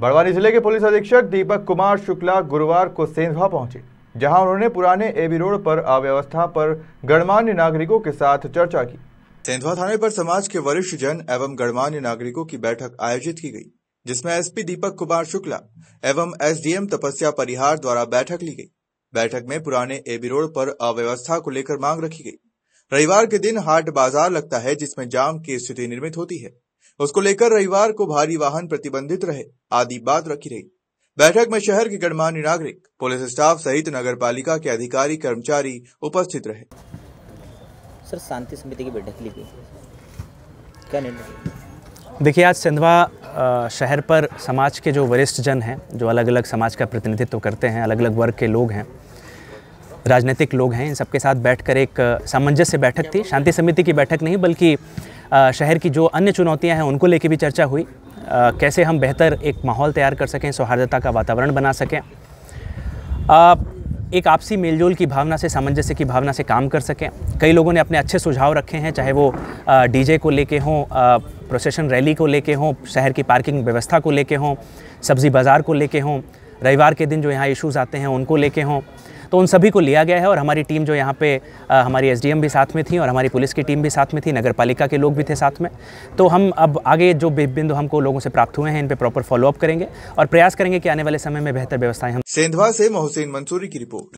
बड़वानी जिले के पुलिस अधीक्षक दीपक कुमार शुक्ला गुरुवार को सेंधवा पहुंचे जहां उन्होंने पुराने एबी रोड पर अव्यवस्था पर गणमान्य नागरिकों के साथ चर्चा की सेंधवा थाने पर समाज के वरिष्ठ जन एवं गणमान्य नागरिकों की बैठक आयोजित की गई जिसमें एसपी दीपक कुमार शुक्ला एवं एसडीएम तपस्या परिहार द्वारा बैठक ली गई बैठक में पुराने एबी रोड पर अव्यवस्था को लेकर मांग रखी गई रविवार के दिन हाट बाजार लगता है जिसमें जाम की स्थिति निर्मित होती है उसको लेकर रविवार को भारी वाहन प्रतिबंधित रहे आदि बात रखी रही बैठक में शहर के गणमान्य नागरिक पुलिस स्टाफ सहित नगर पालिका के अधिकारी कर्मचारी उपस्थित रहे सर शांति समिति की बैठक ली गई क्या निर्णय देखिए आज सिंधवा शहर पर समाज के जो वरिष्ठ जन हैं जो अलग अलग समाज का प्रतिनिधित्व करते हैं अलग अलग वर्ग के लोग हैं राजनीतिक लोग हैं इन सबके साथ बैठकर एक सामंजस्य बैठक थी शांति समिति की बैठक नहीं बल्कि शहर की जो अन्य चुनौतियां हैं उनको लेके भी चर्चा हुई कैसे हम बेहतर एक माहौल तैयार कर सकें सौहार्दता का वातावरण बना सकें एक आपसी मेलजोल की भावना से सामंजस्य की भावना से काम कर सकें कई लोगों ने अपने अच्छे सुझाव रखे हैं चाहे वो डीजे को लेके हों प्रोसेशन रैली को लेके हों शहर की पार्किंग व्यवस्था को लेके हों सब्ज़ी बाज़ार को लेके हों रविवार के दिन जो यहाँ इश्यूज़ आते हैं उनको लेके हों तो उन सभी को लिया गया है और हमारी टीम जो यहाँ पे आ, हमारी एस भी साथ में थी और हमारी पुलिस की टीम भी साथ में थी नगर पालिका के लोग भी थे साथ में तो हम अब आगे जो बिंदु हमको लोगों से प्राप्त हुए हैं इन पर प्रॉपर फॉलोअप करेंगे और प्रयास करेंगे कि आने वाले समय में बेहतर व्यवस्थाएं हम सेंधवा से मोहसिन मंसूरी की रिपोर्ट